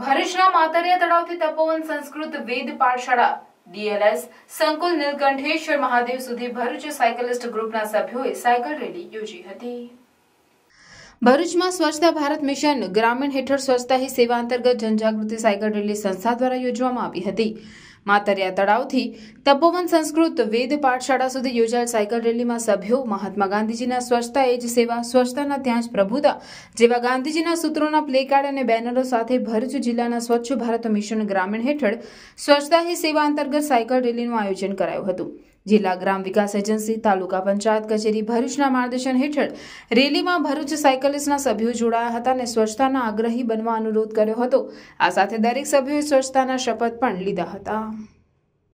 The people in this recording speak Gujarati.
ભરૂચના માતરિયા તળાવથી તપોવન સંસ્કૃત વેદ પાઠશાળા ડીએલએસ સંકુલ નીલકંઠેશ્વર મહાદેવ સુધી ભરૂચ સાયકલિસ્ટ ગ્રુપના સભ્યોએ સાયકલ રેલી યોજી હતી ભરૂચમાં સ્વચ્છતા ભારત મિશન ગ્રામીણ હેઠળ સ્વચ્છતા હી સેવા અંતર્ગત જનજાગૃતિ સાયકલ રેલી સંસ્થા દ્વારા યોજવામાં આવી હતી માતરિયા તળાવથી તપોવન સંસ્કૃત વેદ પાઠશાળા સુધી યોજાયેલ સાયકલ રેલીમાં સભ્યો મહાત્મા ગાંધીજીના સ્વચ્છતા એ જ સેવા સ્વચ્છતાના ત્યાં જ પ્રભુતા જેવા ગાંધીજીના સૂત્રોના પ્લેકાર્ડ અને બેનરો સાથે ભરૂચ જિલ્લાના સ્વચ્છ ભારત મિશન ગ્રામીણ હેઠળ સ્વચ્છતા હી સેવા અંતર્ગત સાયકલ રેલીનું આયોજન કરાયું હતું જિલ્લા ગ્રામ વિકાસ એજન્સી તાલુકા પંચાયત કચેરી ભરૂચના માર્ગદર્શન હેઠળ રેલીમાં ભરૂચ સાયકલિસ્ટના સભ્યો જોડાયા હતા અને સ્વચ્છતાના આગ્રહી બનવા અનુરોધ કર્યો હતો આ સાથે દરેક સભ્યોએ સ્વચ્છતાના શપથ પણ લીધા હતા